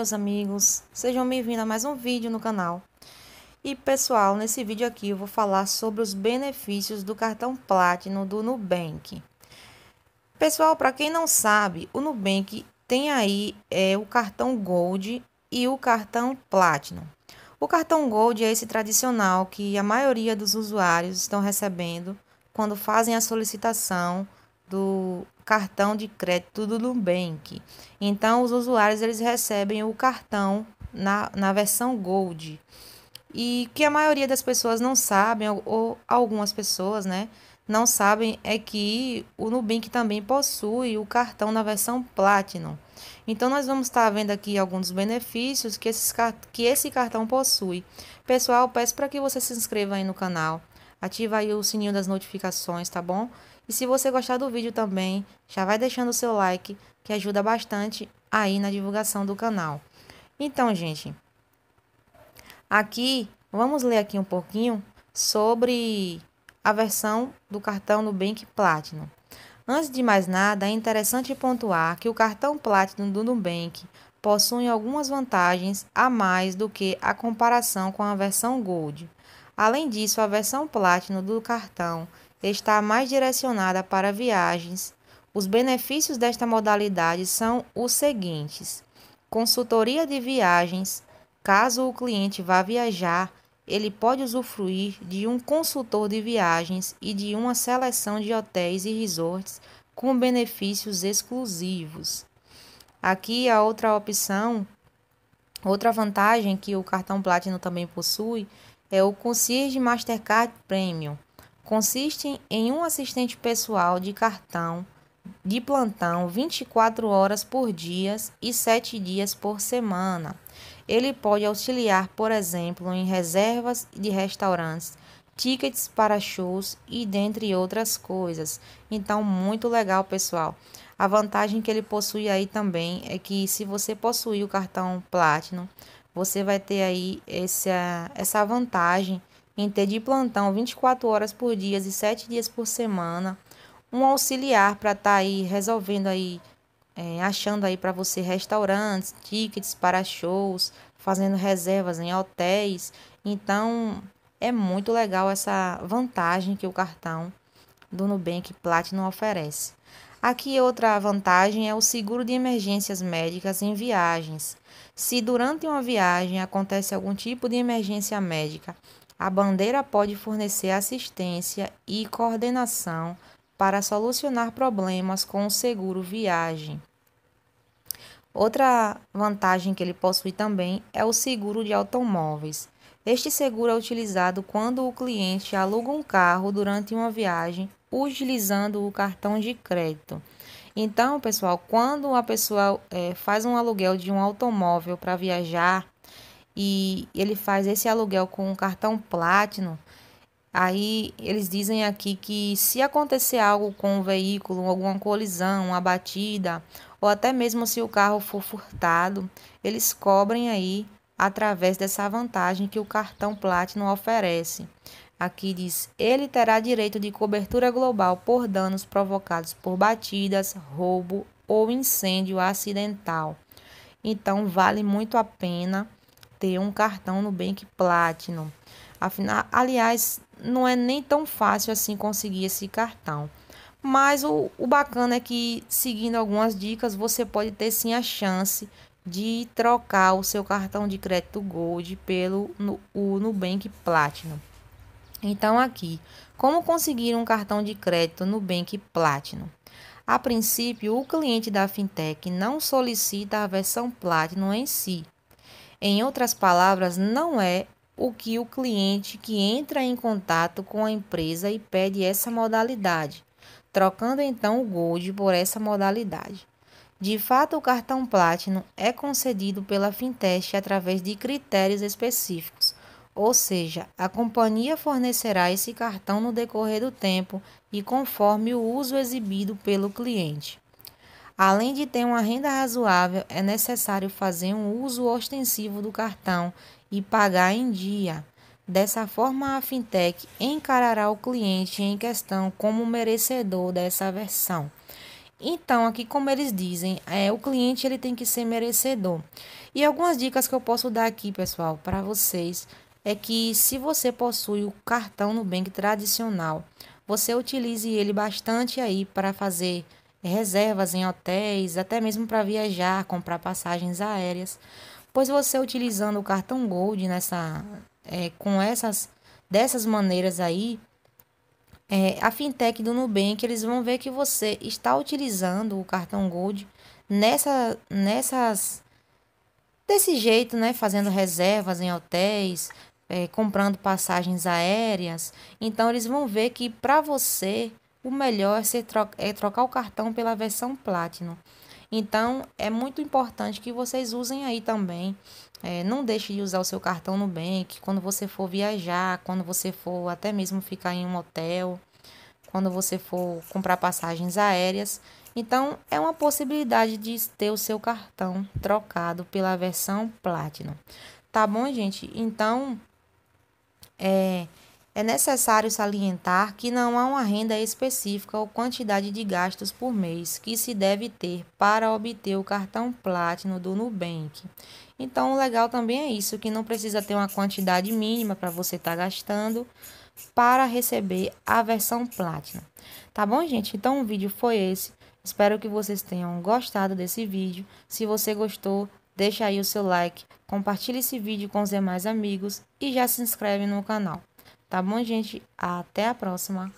meus amigos, sejam bem-vindos a mais um vídeo no canal. E pessoal, nesse vídeo aqui eu vou falar sobre os benefícios do cartão Platinum do Nubank. Pessoal, para quem não sabe, o Nubank tem aí é, o cartão Gold e o cartão Platinum. O cartão Gold é esse tradicional que a maioria dos usuários estão recebendo quando fazem a solicitação do cartão de crédito do Nubank. Então, os usuários eles recebem o cartão na, na versão Gold. E que a maioria das pessoas não sabem, ou, ou algumas pessoas, né? Não sabem é que o Nubank também possui o cartão na versão Platinum. Então, nós vamos estar vendo aqui alguns benefícios que, esses, que esse cartão possui. Pessoal, peço para que você se inscreva aí no canal Ativa aí o sininho das notificações, tá bom? E se você gostar do vídeo também, já vai deixando o seu like, que ajuda bastante aí na divulgação do canal. Então, gente, aqui vamos ler aqui um pouquinho sobre a versão do cartão Nubank Platinum. Antes de mais nada, é interessante pontuar que o cartão Platinum do Nubank possui algumas vantagens a mais do que a comparação com a versão Gold. Além disso, a versão Platinum do cartão está mais direcionada para viagens. Os benefícios desta modalidade são os seguintes: consultoria de viagens. Caso o cliente vá viajar, ele pode usufruir de um consultor de viagens e de uma seleção de hotéis e resorts com benefícios exclusivos. Aqui a outra opção, outra vantagem que o cartão Platinum também possui é o Concierge Mastercard Premium. Consiste em um assistente pessoal de cartão de plantão 24 horas por dia e 7 dias por semana. Ele pode auxiliar, por exemplo, em reservas de restaurantes, tickets para shows e dentre outras coisas. Então, muito legal, pessoal. A vantagem que ele possui aí também é que se você possuir o cartão Platinum, você vai ter aí essa, essa vantagem em ter de plantão 24 horas por dia e 7 dias por semana um auxiliar para estar tá aí resolvendo aí, é, achando aí para você restaurantes, tickets para shows, fazendo reservas em hotéis. Então é muito legal essa vantagem que o cartão do Nubank Platinum oferece. Aqui outra vantagem é o seguro de emergências médicas em viagens. Se durante uma viagem acontece algum tipo de emergência médica, a bandeira pode fornecer assistência e coordenação para solucionar problemas com o seguro viagem. Outra vantagem que ele possui também é o seguro de automóveis. Este seguro é utilizado quando o cliente aluga um carro durante uma viagem utilizando o cartão de crédito. Então, pessoal, quando a pessoa é, faz um aluguel de um automóvel para viajar e ele faz esse aluguel com um cartão Platinum, aí eles dizem aqui que se acontecer algo com o veículo, alguma colisão, uma batida, ou até mesmo se o carro for furtado, eles cobrem aí através dessa vantagem que o cartão Platinum oferece. Aqui diz: ele terá direito de cobertura global por danos provocados por batidas, roubo ou incêndio acidental. Então, vale muito a pena ter um cartão Nubank Platinum. Afinal, aliás, não é nem tão fácil assim conseguir esse cartão. Mas o, o bacana é que, seguindo algumas dicas, você pode ter sim a chance de trocar o seu cartão de crédito Gold pelo no, o Nubank Platinum. Então aqui, como conseguir um cartão de crédito no Bank Platinum? A princípio, o cliente da fintech não solicita a versão Platinum em si. Em outras palavras, não é o que o cliente que entra em contato com a empresa e pede essa modalidade, trocando então o Gold por essa modalidade. De fato, o cartão Platinum é concedido pela fintech através de critérios específicos ou seja, a companhia fornecerá esse cartão no decorrer do tempo e conforme o uso exibido pelo cliente. Além de ter uma renda razoável, é necessário fazer um uso ostensivo do cartão e pagar em dia. Dessa forma, a fintech encarará o cliente em questão como merecedor dessa versão. Então, aqui como eles dizem, é, o cliente ele tem que ser merecedor. E algumas dicas que eu posso dar aqui, pessoal, para vocês é que se você possui o cartão Nubank tradicional, você utilize ele bastante aí para fazer é, reservas em hotéis, até mesmo para viajar, comprar passagens aéreas, pois você utilizando o cartão Gold nessa, é, com essas dessas maneiras aí, é, a fintech do Nubank eles vão ver que você está utilizando o cartão Gold nessa, nessas desse jeito, né, fazendo reservas em hotéis, é, comprando passagens aéreas. Então, eles vão ver que para você o melhor é, é trocar o cartão pela versão Platinum. Então, é muito importante que vocês usem aí também. É, não deixe de usar o seu cartão no Nubank quando você for viajar, quando você for até mesmo ficar em um hotel, quando você for comprar passagens aéreas. Então, é uma possibilidade de ter o seu cartão trocado pela versão Platinum. Tá bom, gente? Então, é, é necessário salientar que não há uma renda específica ou quantidade de gastos por mês que se deve ter para obter o cartão Platinum do Nubank. Então, o legal também é isso, que não precisa ter uma quantidade mínima para você estar tá gastando para receber a versão Platinum. Tá bom, gente? Então, o vídeo foi esse. Espero que vocês tenham gostado desse vídeo. Se você gostou, Deixa aí o seu like, compartilhe esse vídeo com os demais amigos e já se inscreve no canal. Tá bom, gente? Até a próxima!